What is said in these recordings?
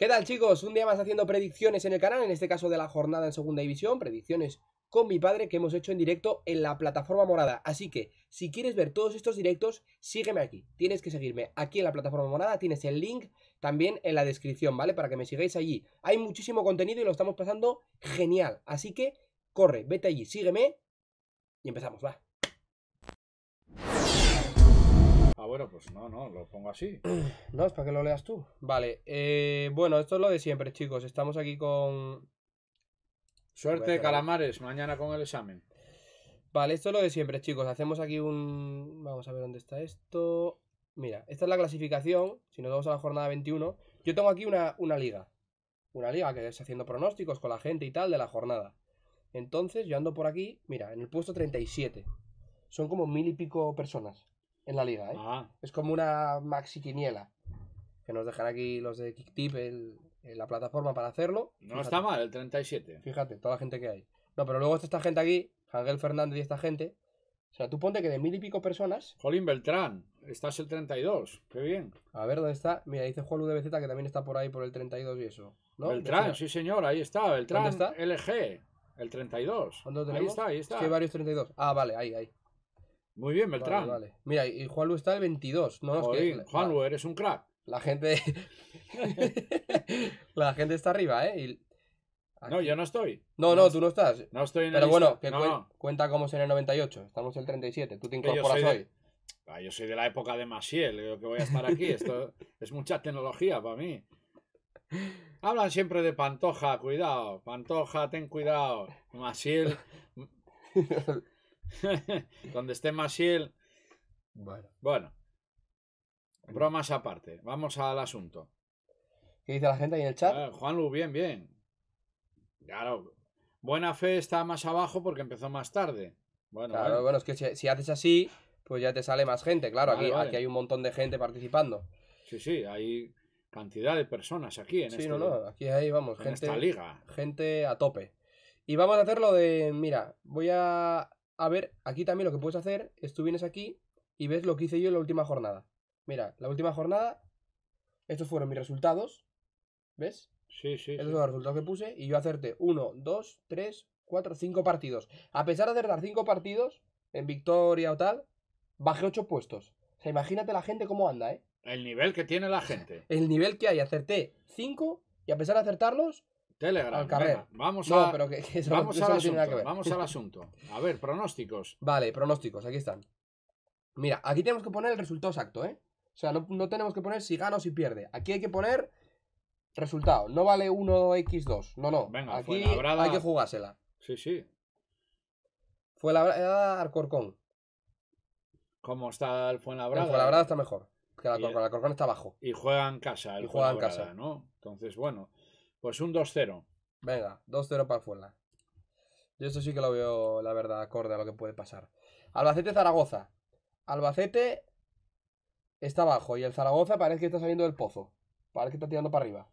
¿Qué tal chicos? Un día más haciendo predicciones en el canal, en este caso de la jornada en segunda división, predicciones con mi padre que hemos hecho en directo en la plataforma morada. Así que, si quieres ver todos estos directos, sígueme aquí. Tienes que seguirme aquí en la plataforma morada, tienes el link también en la descripción, ¿vale? Para que me sigáis allí. Hay muchísimo contenido y lo estamos pasando genial. Así que, corre, vete allí, sígueme y empezamos, va. Ah, bueno, pues no, no, lo pongo así. no, es para que lo leas tú. Vale, eh, bueno, esto es lo de siempre, chicos. Estamos aquí con... Suerte, calamares, mañana con el examen. Vale, esto es lo de siempre, chicos. Hacemos aquí un... Vamos a ver dónde está esto. Mira, esta es la clasificación. Si nos vamos a la jornada 21, yo tengo aquí una, liga. Una liga que es haciendo pronósticos con la gente y tal de la jornada. Entonces, yo ando por aquí, mira, en el puesto 37. Son como mil y pico personas en la liga, ¿eh? Ah. Es como una maxi quiniela. Que nos dejan aquí los de Kicktip en la plataforma para hacerlo. No está mal, el 37. Fíjate, toda la gente que hay. No, pero luego está esta gente aquí, Ángel Fernández y esta gente. O sea, tú ponte que de mil y pico personas. Jolín Beltrán, estás el 32, qué bien. A ver dónde está. Mira, dice Juan de que también está por ahí por el 32 y eso. ¿no? Beltrán, sí señor, ahí está, Beltrán. está? LG, el 32. Ahí está, ahí está. hay varios 32. Ah, vale, ahí, ahí. Muy bien, Beltrán. Mira, y Juan Juanlu está el 22. No, es Juanlu, eres un crack. La gente. la gente está arriba, ¿eh? No, yo no estoy. No, no, tú no estás. No estoy en Pero bueno, que cuenta cómo es en el 98. Estamos en el 37. Tú te incorporas hoy. Ah, yo soy de la época de Masiel, que voy a estar aquí. Esto es mucha tecnología para mí. Hablan siempre de Pantoja, cuidado. Pantoja, ten cuidado. Masiel. Donde esté y Bueno. Bueno. Bromas aparte. Vamos al asunto. ¿Qué dice la gente ahí en el chat? Ah, Juan Juanlu, bien, bien. Claro. Buena fe está más abajo porque empezó más tarde. Bueno, bueno, es que si, haces así, pues ya te sale más gente. Claro, aquí, hay un montón de gente participando. Sí, sí, hay cantidad de personas aquí en sí, este aquí hay, vamos, gente, esta liga. Gente a tope. Y vamos a hacerlo de, mira, voy a a ver, aquí también lo que puedes hacer es tú vienes aquí y ves lo que hice yo en la última jornada. Mira, la última jornada, estos fueron mis resultados. ¿Ves? Sí, sí. Estos son los resultados que puse. Y yo acerté 1, 2, 3, 4, 5 partidos. A pesar de acertar 5 partidos en victoria o tal, bajé 8 puestos. O sea, imagínate la gente cómo anda, ¿eh? El nivel que tiene la gente. El nivel que hay. Acerté 5 y a pesar de acertarlos, Telegram. vamos vamos, al asunto, vamos al asunto. A ver, pronósticos. Vale, pronósticos, aquí están. Mira, aquí tenemos que poner el resultado exacto, ¿eh? O sea, no, tenemos que poner si gana o si pierde. Aquí hay que poner resultado. No vale 1x2. No, no. Venga, aquí hay que jugársela. Sí, sí. Fue la brada Arcorcón. ¿Cómo está el Fuenlabrada? El Fuenlabrada está mejor que el Alcorcón. está abajo. Y juega en casa. y juega en casa. ¿no? Entonces, bueno. Pues un 2-0. Venga, 2-0 para Fuenla. Yo esto sí que lo veo, la verdad, acorde a lo que puede pasar. Albacete-Zaragoza. Albacete está abajo y el Zaragoza parece que está saliendo del pozo. Parece que está tirando para arriba.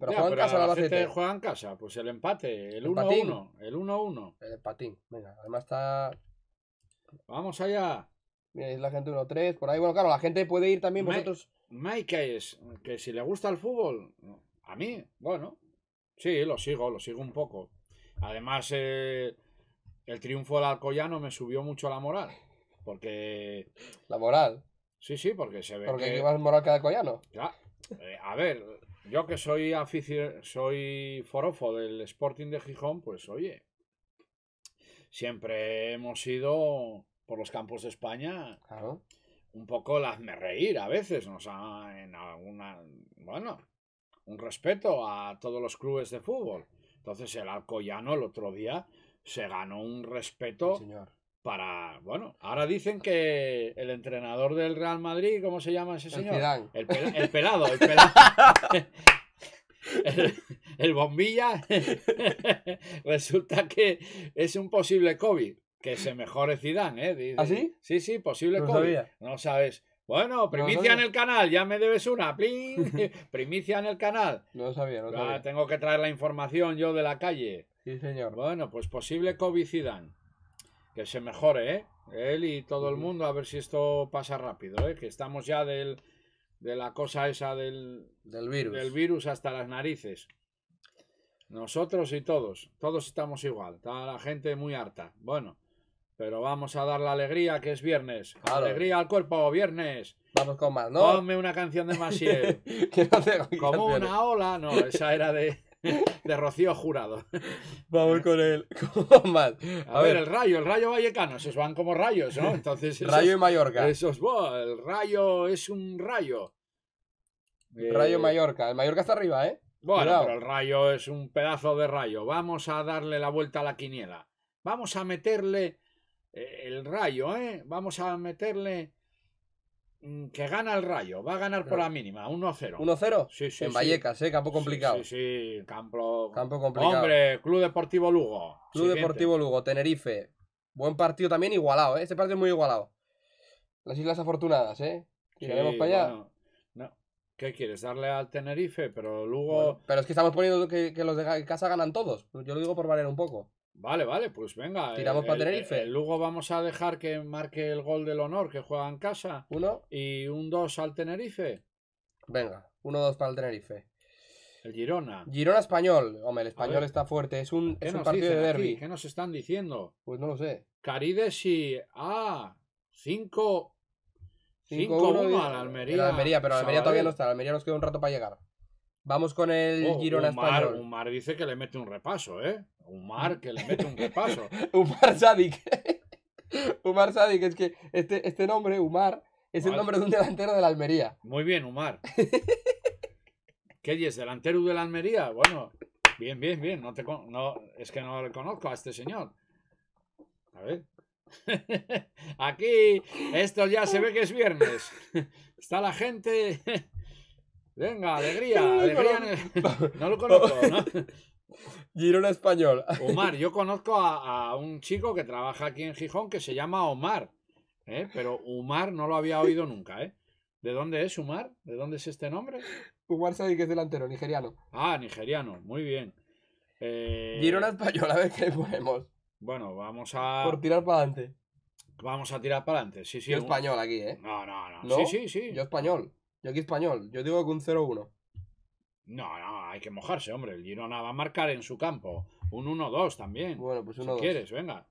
Pero juega en casa el Albacete. Albacete juega en casa, pues el empate, el 1-1. El 1-1. El empate. venga. Además está... Vamos allá. Mira, es la gente 1-3, por ahí. Bueno, claro, la gente puede ir también Mike, vosotros. Mike es que si le gusta el fútbol, a mí, bueno, sí, lo sigo, lo sigo un poco. Además, eh, el triunfo del Alcoyano me subió mucho la moral. Porque. La moral. Sí, sí, porque se ve. Porque que... más moral que el Alcoyano. Ya. Eh, a ver, yo que soy soy forofo del Sporting de Gijón, pues oye. Siempre hemos ido por los campos de España. Un poco las me reír a veces, nos en alguna. Bueno, un respeto a todos los clubes de fútbol. Entonces el Alcoyano el otro día se ganó un respeto para, bueno, ahora dicen que el entrenador del Real Madrid, ¿cómo se llama ese señor? El, pelado, el pelado. El, bombilla resulta que es un posible COVID que se mejore Zidane, ¿eh? ¿Ah, sí? Sí, posible COVID. No sabes. Bueno, primicia en el canal, ya me debes una, primicia en el canal. No sabía, no tengo que traer la información yo de la calle. Sí, señor. Bueno, pues posible cobicidan. Que se mejore, ¿eh? Él y todo el mundo, a ver si esto pasa rápido, ¿eh? Que estamos ya del, de la cosa esa del, del, virus. del virus hasta las narices. Nosotros y todos, todos estamos igual. Está la gente muy harta. Bueno, pero vamos a dar la alegría que es viernes. Alegría al cuerpo, viernes. Vamos con más, ¿no? Ponme una canción de Masiel. Como una ola. No, esa era de, Rocío Jurado. Vamos con él. Con más. A, ver, el rayo, el rayo vallecano, esos van como rayos, ¿no? Entonces. rayo y Mallorca. Esos, el rayo es un rayo. Eh, rayo Mallorca. El Mallorca está arriba, ¿eh? Bueno, pero el rayo es un pedazo de rayo. Vamos a darle la vuelta a la quiniela. Vamos a meterle eh, el Rayo, ¿eh? Vamos a meterle mm, que gana el Rayo, va a ganar por la mínima, 1-0. 1-0? Sí, sí. En Vallecas, ¿eh? Campo complicado. Sí, sí, Campo... campo complicado. Hombre, Club Deportivo Lugo. Club Deportivo Lugo, Tenerife. Buen partido también, igualado, ¿eh? Este partido es muy igualado. Las Islas Afortunadas, ¿eh? para allá. ¿Qué quieres? ¿Darle al Tenerife? Pero Lugo. pero es que estamos poniendo que, los de casa ganan todos. Yo lo digo por valer un poco. Vale, vale, pues venga. Tiramos eh, para Tenerife. Luego vamos a dejar que marque el gol del honor que juega en casa. Uno. Y un dos al Tenerife. Venga, uno dos para el Tenerife. El Girona. Girona español. Hombre, el español está fuerte. Es un, es un partido de derby. ¿Qué nos están diciendo? Pues no lo sé. Carides y. Ah, 5. 5-1 al Almería. Almería, pero la Almería todavía no está. Almería nos queda un rato para llegar. Vamos con el oh, Girona Umar, Umar dice que le mete un repaso, ¿eh? Umar que le mete un repaso. Umar Sadik. Umar Sadik, es que este, este nombre, Umar, es el nombre de un delantero de la Almería. Muy bien, Umar. ¿Qué es? ¿Delantero de la Almería? Bueno, bien, bien, bien. No te es que no le conozco a este señor. A ver. Aquí, esto ya se ve que es viernes. Está la gente Venga, alegría, alegría. No lo conozco, ¿no? Girona español. Omar, yo conozco a, un chico que trabaja aquí en Gijón que se llama Omar, ¿eh? pero Omar no lo había oído nunca. ¿eh? ¿De dónde es Omar? ¿De dónde es este nombre? Omar sabe que es delantero, nigeriano. Ah, nigeriano, muy bien. Eh... Girona español, a ver qué ponemos. Bueno, vamos a. Por tirar para adelante. Vamos a tirar para adelante, sí, sí. Yo español aquí, ¿eh? no, no. ¿No? Sí, sí, sí. Yo español. Y aquí español, yo digo que un 0-1. No, no, hay que mojarse, hombre. El Girona va a marcar en su campo. Un 1-2 también. Bueno, pues 1-2. Si quieres, venga.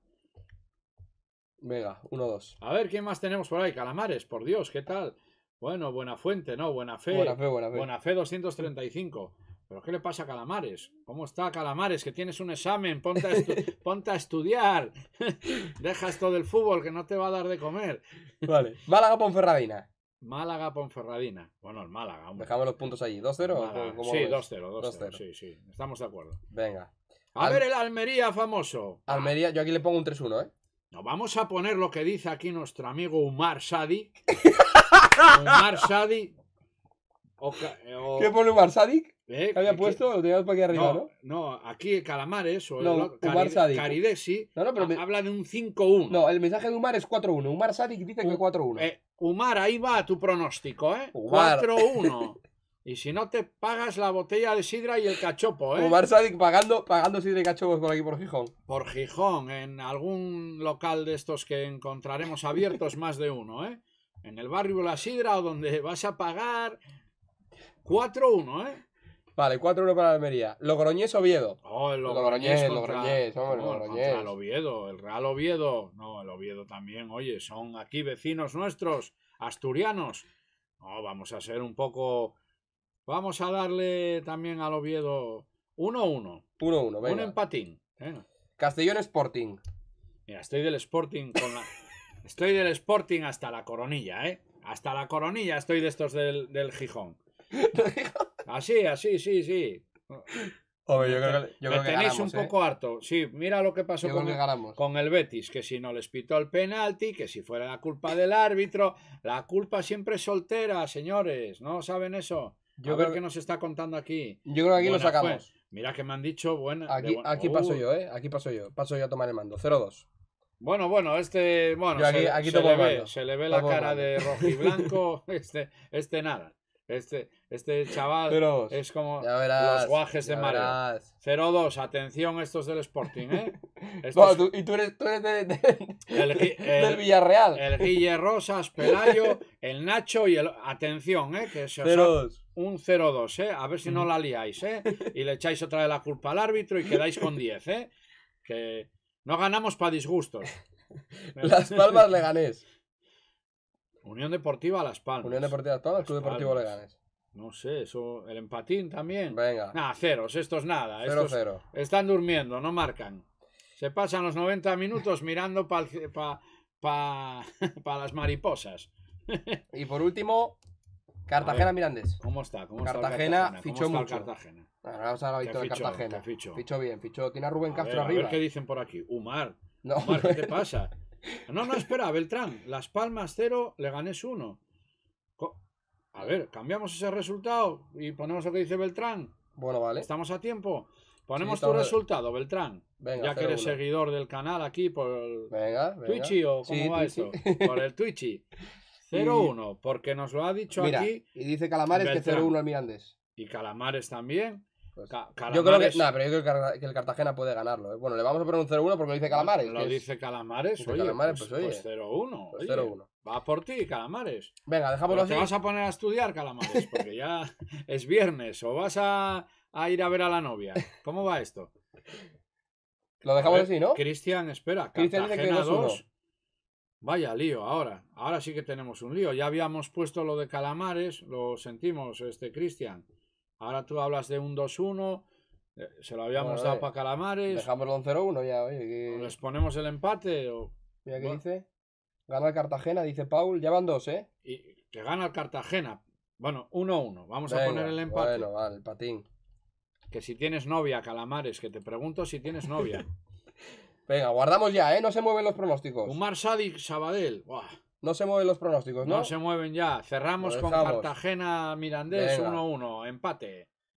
Venga, 1-2. A ver, ¿quién más tenemos por ahí? Calamares, por Dios, ¿qué tal? Bueno, buena fuente, ¿no? Buena fe. Buena fe, buena fe. Buena fe 235. ¿Pero qué le pasa a Calamares? ¿Cómo está Calamares? Que tienes un examen, ponte a, estudiar. Deja esto del fútbol que no te va a dar de comer. Vale. Málaga Ponferradina. Málaga Ponferradina. Bueno, el Málaga. Dejamos los puntos ahí. ¿2-0? Sí, 2-0, 2-0. Sí, sí. Estamos de acuerdo. Venga. A ver el Almería famoso. Almería, yo aquí le pongo un 3-1, ¿eh? No, vamos a poner lo que dice aquí nuestro amigo Umar Sadi. Umar Sadik. Eh, ¿Qué pone Umar Sadik? ¿Eh? había puesto? ¿Lo para aquí arriba, no? No, no aquí Calamares o el Caridesi no, pero me... habla de un 5-1. No, el mensaje de Umar es 4-1. Umar Sadik dice que 4-1. Eh, Umar, ahí va tu pronóstico, ¿eh? 4-1. y si no te pagas la botella de sidra y el cachopo, ¿eh? Umar Sadik pagando, pagando sidra y cachopos por aquí, por Gijón. Por Gijón, en algún local de estos que encontraremos abiertos más de uno, ¿eh? En el barrio La Sidra o donde vas a pagar 4-1, ¿eh? Vale, 4-1 para Almería. Logroñés Oviedo. Oh, el Logroñés, Logroñés, Logroñés, el Oviedo, el Real Oviedo. No, el Oviedo también, oye, son aquí vecinos nuestros, asturianos. No, vamos a ser un poco. Vamos a darle también al Oviedo 1-1. 1-1, venga. Un empatín. Castellón Sporting. Mira, estoy del Sporting con la... Estoy del Sporting hasta la coronilla, ¿eh? Hasta la coronilla estoy de estos del, del Gijón. Gijón? Así, así, sí, sí. Oye, oh, yo creo que, yo creo que tenéis un ¿eh? poco harto. Sí, mira lo que pasó con, el, Betis, que si no les pitó el penalti, que si fuera la culpa del árbitro, la culpa siempre es soltera, señores, ¿no saben eso? Yo a creo ver qué nos está contando aquí. Yo creo que aquí lo sacamos. mira que me han dicho, bueno, aquí, paso yo, ¿eh? Aquí paso yo, paso yo a tomar el mando, 0-2. Bueno, bueno, este, bueno, se, le ve, la cara de rojo y blanco. este, este nada, este, este chaval es como los guajes de Mario. 0-2, atención estos del Sporting, ¿eh? y tú eres, del Villarreal. El Guille Rosas, Pelayo, el Nacho y el... Atención, ¿eh? Que se un 0-2, ¿eh? A ver si no la liáis, ¿eh? Y le echáis otra vez la culpa al árbitro y quedáis con 10, ¿eh? Que no ganamos para disgustos. Las Palmas le ganéis. Unión Deportiva Las Palmas. Unión Deportiva Las Palmas, Club Deportivo Leganés. No sé, eso, el empatín también. Venga. nada ceros, esto es nada. Cero, cero. Están durmiendo, no marcan. Se pasan los 90 minutos mirando para pa, pa, pa las mariposas. y por último, Cartagena Mirandés. ¿Cómo está? ¿Cómo Cartagena, está Cartagena? fichó mucho. Cartagena? vamos a la victoria de Cartagena. Fichó? bien, fichó. Tiene a Rubén Castro arriba. A ver qué dicen por aquí. Umar. No. ¿qué te pasa? No, no, espera, Beltrán. Las Palmas 0, ganes 1. A ver, cambiamos ese resultado y ponemos lo que dice Beltrán. Bueno, vale. ¿Estamos a tiempo? Ponemos tu resultado, Beltrán. Venga, ya que eres seguidor del canal aquí por venga, venga. Twitchy o cómo va eso. Por el Twitchy. 0-1, porque nos lo ha dicho Mira, aquí. Y dice Calamares que 0-1 el Mirandés. Y Calamares también. Pues, yo creo que, pero yo creo que el Cartagena puede ganarlo. ¿eh? Bueno, le vamos a poner un 0-1 porque lo dice Calamares. Lo, dice Calamares. Oye, Calamares pues, pues, oye, pues 0-1. 0-1. Va por ti, Calamares. Venga, dejámoslo así. Te vas a poner a estudiar, Calamares, porque ya es viernes. O vas a, ir a ver a la novia. ¿Cómo va esto? Lo dejamos así, ¿no? Cristian, espera. Cristian que 2 Vaya lío, ahora. Ahora sí que tenemos un lío. Ya habíamos puesto lo de Calamares, lo sentimos, este Cristian. Ahora tú hablas de un 2-1. Eh, se lo habíamos dado eh, para Calamares. Dejamos el 1-0-1 ya, oye. Les ponemos el empate. O... qué dice. Gana el Cartagena, dice Paul. Ya van dos, ¿eh? Y que gana el Cartagena. Bueno, 1-1. Vamos a poner el empate. Bueno, vale, el patín. Que si tienes novia, Calamares, que te pregunto si tienes novia. Venga, guardamos ya, ¿eh? No se mueven los pronósticos. Umar Sadik, Sabadell. No se mueven los pronósticos, ¿no? No se mueven ya. Cerramos con Cartagena Mirandés 1-1. Empate.